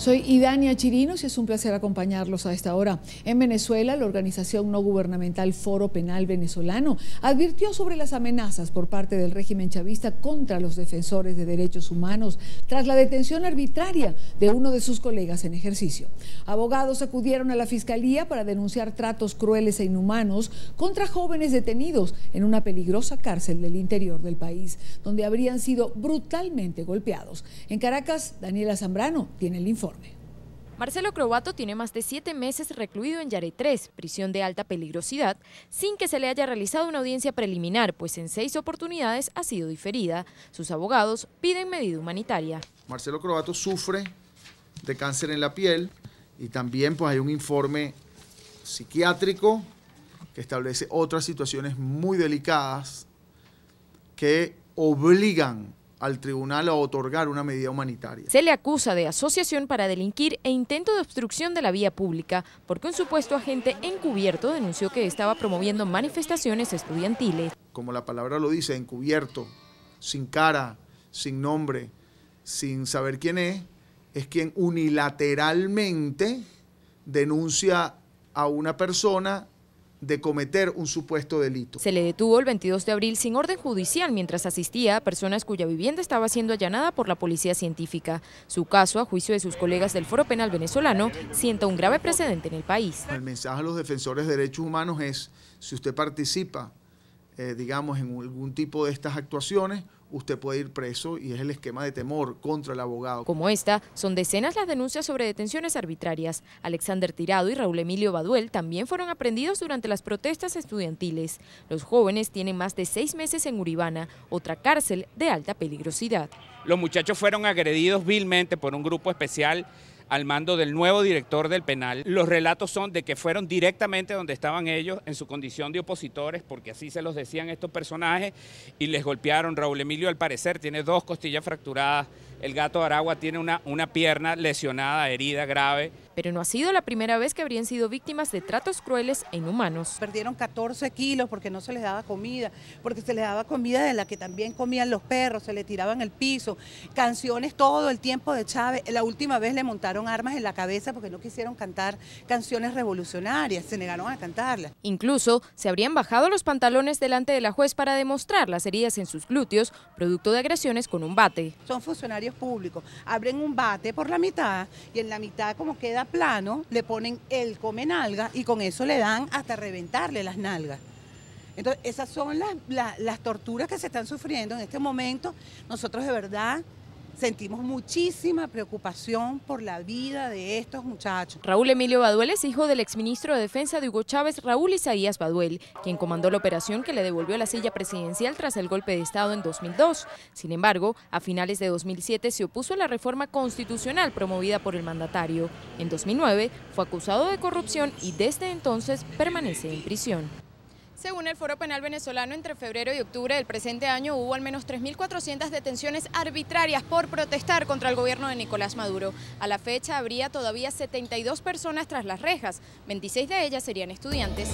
Soy Idania Chirinos y es un placer acompañarlos a esta hora. En Venezuela, la organización no gubernamental Foro Penal Venezolano advirtió sobre las amenazas por parte del régimen chavista contra los defensores de derechos humanos tras la detención arbitraria de uno de sus colegas en ejercicio. Abogados acudieron a la fiscalía para denunciar tratos crueles e inhumanos contra jóvenes detenidos en una peligrosa cárcel del interior del país, donde habrían sido brutalmente golpeados. En Caracas, Daniela Zambrano tiene el informe. Marcelo Crobato tiene más de siete meses recluido en Yare 3, prisión de alta peligrosidad, sin que se le haya realizado una audiencia preliminar, pues en seis oportunidades ha sido diferida. Sus abogados piden medida humanitaria. Marcelo Crobato sufre de cáncer en la piel y también pues, hay un informe psiquiátrico que establece otras situaciones muy delicadas que obligan al tribunal a otorgar una medida humanitaria. Se le acusa de asociación para delinquir e intento de obstrucción de la vía pública, porque un supuesto agente encubierto denunció que estaba promoviendo manifestaciones estudiantiles. Como la palabra lo dice, encubierto, sin cara, sin nombre, sin saber quién es, es quien unilateralmente denuncia a una persona de cometer un supuesto delito. Se le detuvo el 22 de abril sin orden judicial mientras asistía a personas cuya vivienda estaba siendo allanada por la policía científica. Su caso, a juicio de sus colegas del Foro Penal venezolano, sienta un grave precedente en el país. El mensaje a los defensores de derechos humanos es, si usted participa eh, digamos, en algún tipo de estas actuaciones, usted puede ir preso y es el esquema de temor contra el abogado. Como esta, son decenas las denuncias sobre detenciones arbitrarias. Alexander Tirado y Raúl Emilio Baduel también fueron aprendidos durante las protestas estudiantiles. Los jóvenes tienen más de seis meses en Uribana, otra cárcel de alta peligrosidad. Los muchachos fueron agredidos vilmente por un grupo especial al mando del nuevo director del penal. Los relatos son de que fueron directamente donde estaban ellos en su condición de opositores, porque así se los decían estos personajes, y les golpearon. Raúl Emilio al parecer tiene dos costillas fracturadas. El gato Aragua tiene una, una pierna lesionada, herida grave. Pero no ha sido la primera vez que habrían sido víctimas de tratos crueles e inhumanos. Perdieron 14 kilos porque no se les daba comida, porque se les daba comida de la que también comían los perros, se le tiraban el piso, canciones todo el tiempo de Chávez. La última vez le montaron armas en la cabeza porque no quisieron cantar canciones revolucionarias, se negaron a cantarlas. Incluso se habrían bajado los pantalones delante de la juez para demostrar las heridas en sus glúteos, producto de agresiones con un bate. Son funcionarios públicos, abren un bate por la mitad y en la mitad como queda plano, le ponen el come nalga y con eso le dan hasta reventarle las nalgas. Entonces, esas son las, las torturas que se están sufriendo en este momento. Nosotros de verdad sentimos muchísima preocupación por la vida de estos muchachos. Raúl Emilio Baduel es hijo del exministro de Defensa de Hugo Chávez, Raúl Isaías Baduel, quien comandó la operación que le devolvió la silla presidencial tras el golpe de Estado en 2002. Sin embargo, a finales de 2007 se opuso a la reforma constitucional promovida por el mandatario. En 2009 fue acusado de corrupción y desde entonces permanece en prisión. Según el Foro Penal Venezolano, entre febrero y octubre del presente año hubo al menos 3.400 detenciones arbitrarias por protestar contra el gobierno de Nicolás Maduro. A la fecha habría todavía 72 personas tras las rejas, 26 de ellas serían estudiantes.